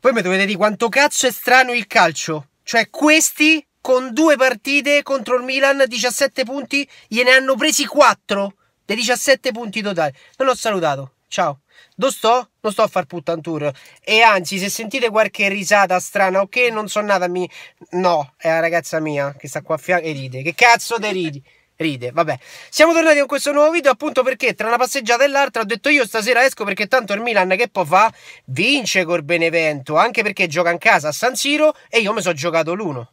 Voi mi dovete dire quanto cazzo è strano il calcio. Cioè, questi con due partite contro il Milan, 17 punti, gliene hanno presi 4 dei 17 punti totali. Non ho salutato. Ciao. Dove sto? Non sto a far puttantur. E anzi, se sentite qualche risata strana, ok, non sono nata mi... No, è la ragazza mia che sta qua a fianco e ride. Che cazzo te ridi? ride. Vabbè, siamo tornati con questo nuovo video appunto perché tra una passeggiata e l'altra ho detto io stasera esco perché tanto il Milan che può fa vince col Benevento, anche perché gioca in casa a San Siro e io mi sono giocato l'uno.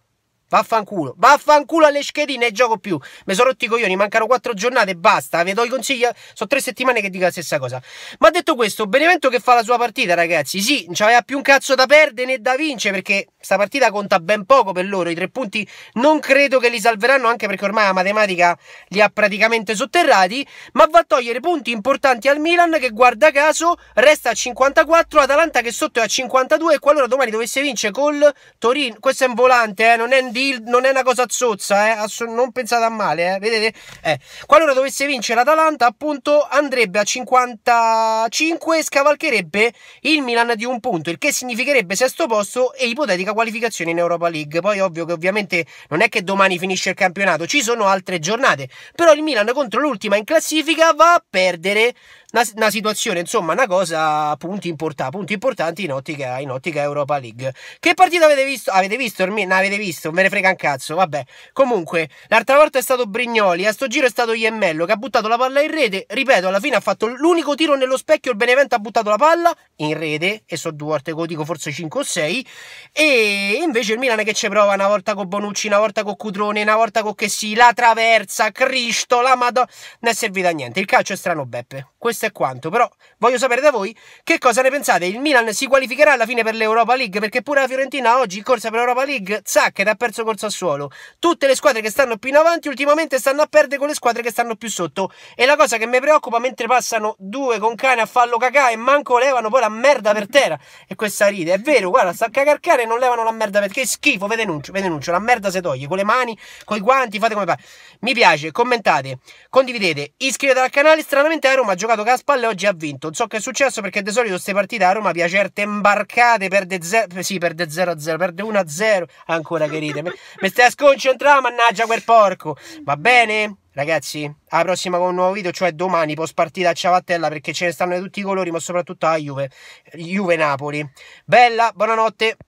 Vaffanculo, vaffanculo alle schedine e gioco più. Mi sono rotti i coglioni, mancano quattro giornate e basta. Vi do i consigli. Sono tre settimane che dico la stessa cosa. Ma detto questo, Benevento che fa la sua partita, ragazzi. Sì, non c'aveva più un cazzo da perdere né da vincere perché Sta partita conta ben poco per loro. I tre punti non credo che li salveranno, anche perché ormai la matematica li ha praticamente sotterrati. Ma va a togliere punti importanti al Milan, che guarda caso resta a 54. Atalanta che sotto è a 52. E qualora domani dovesse vincere col Torino, questo è un volante, eh, non, è un deal, non è una cosa zozza, eh, ass- non pensate a male. Eh, vedete? Eh, qualora dovesse vincere l'Atalanta, appunto, andrebbe a 55 e scavalcherebbe il Milan di un punto, il che significherebbe sesto posto e ipotetica qualificazione in Europa League. Poi ovvio che ovviamente non è che domani finisce il campionato, ci sono altre giornate, però il Milan contro l'ultima in classifica va a perdere una, una, situazione, insomma, una cosa punti, importa, punti importanti in ottica, in ottica, Europa League. Che partita avete visto? Avete visto? Non avete visto? Me ne frega un cazzo, vabbè. Comunque, l'altra volta è stato Brignoli, a sto giro è stato Iemmello che ha buttato la palla in rete. Ripeto, alla fine ha fatto l'unico tiro nello specchio, il Benevento ha buttato la palla in rete, e so due Duarte, dico forse 5 o 6, e invece il Milan che ci prova una volta con Bonucci, una volta con Cutrone, una volta con Chessy, la traversa, Cristo, la Madonna, non è servita a niente. Il calcio è strano, Beppe. Questo questo è quanto, però voglio sapere da voi che cosa ne pensate. Il Milan si qualificherà alla fine per l'Europa League perché pure la Fiorentina oggi in corsa per l'Europa League, zac, ed ha perso col Sassuolo. Tutte le squadre che stanno più in avanti ultimamente stanno a perdere con le squadre che stanno più sotto. E la cosa che mi preoccupa mentre passano due con cane a fallo cacà e manco levano poi la merda per terra. E questa ride, è vero, guarda, sta a cacarcare e non levano la merda perché è schifo, vede Nuncio, vede denuncio, la merda si toglie con le mani, con i guanti, fate come fa. Mi piace, commentate, condividete, iscrivetevi al canale, stranamente a Roma ha giocato Caspalle oggi ha vinto. Non so che è successo perché di solito queste partite a Roma via certe imbarcate perde 0 sì, perde 0-0, perde 1-0. Ancora che ride. Mi stai a sconcentrare, mannaggia quel porco. Va bene? Ragazzi, alla prossima con un nuovo video, cioè domani, post partita a Ciavattella perché ce ne stanno di tutti i colori, ma soprattutto a Juve, Juve Napoli. Bella, buonanotte.